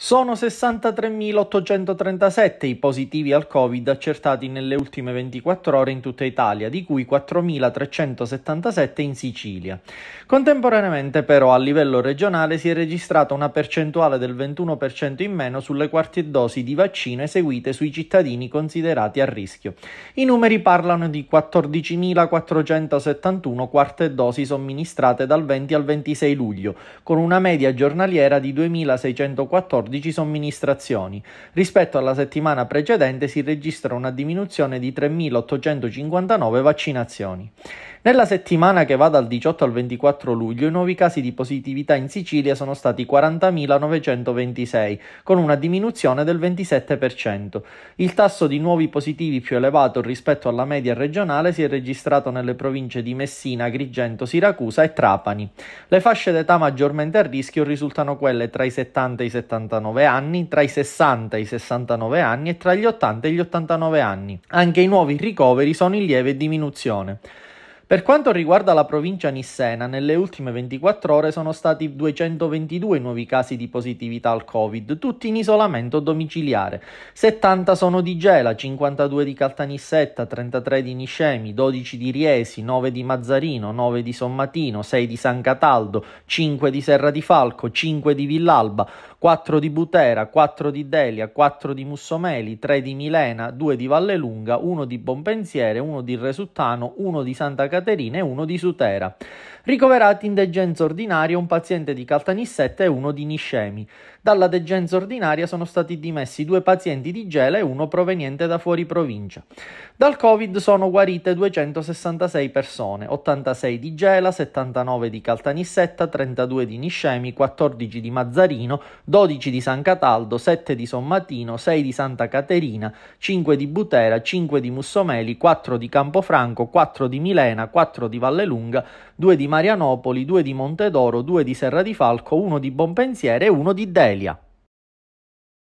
Sono 63.837 i positivi al Covid accertati nelle ultime 24 ore in tutta Italia, di cui 4.377 in Sicilia. Contemporaneamente però a livello regionale si è registrata una percentuale del 21% in meno sulle quarti dosi di vaccino eseguite sui cittadini considerati a rischio. I numeri parlano di 14.471 quarte dosi somministrate dal 20 al 26 luglio, con una media giornaliera di 2.614 14 somministrazioni. Rispetto alla settimana precedente si registra una diminuzione di 3.859 vaccinazioni. Nella settimana che va dal 18 al 24 luglio i nuovi casi di positività in Sicilia sono stati 40.926, con una diminuzione del 27%. Il tasso di nuovi positivi più elevato rispetto alla media regionale si è registrato nelle province di Messina, Grigento, Siracusa e Trapani. Le fasce d'età maggiormente a rischio risultano quelle tra i 70 e i 79 anni, tra i 60 e i 69 anni e tra gli 80 e gli 89 anni. Anche i nuovi ricoveri sono in lieve diminuzione. Per quanto riguarda la provincia nissena, nelle ultime 24 ore sono stati 222 nuovi casi di positività al Covid, tutti in isolamento domiciliare. 70 sono di Gela, 52 di Caltanissetta, 33 di Niscemi, 12 di Riesi, 9 di Mazzarino, 9 di Sommatino, 6 di San Cataldo, 5 di Serra di Falco, 5 di Villalba, 4 di Butera, 4 di Delia, 4 di Mussomeli, 3 di Milena, 2 di Vallelunga, 1 di Bompensiere, 1 di Resuttano, 1 di Santa Caterina Caterina e uno di Sutera. Ricoverati in degenza ordinaria un paziente di Caltanissetta e uno di Niscemi. Dalla degenza ordinaria sono stati dimessi due pazienti di Gela e uno proveniente da fuori provincia. Dal Covid sono guarite 266 persone, 86 di Gela, 79 di Caltanissetta, 32 di Niscemi, 14 di Mazzarino, 12 di San Cataldo, 7 di Sommatino, 6 di Santa Caterina, 5 di Butera, 5 di Mussomeli, 4 di Campofranco, 4 di Milena, 4 di Vallelunga, 2 di Marianopoli, 2 di Montedoro, 2 di Serra di Falco, 1 di Bonpensiere e 1 di Delia.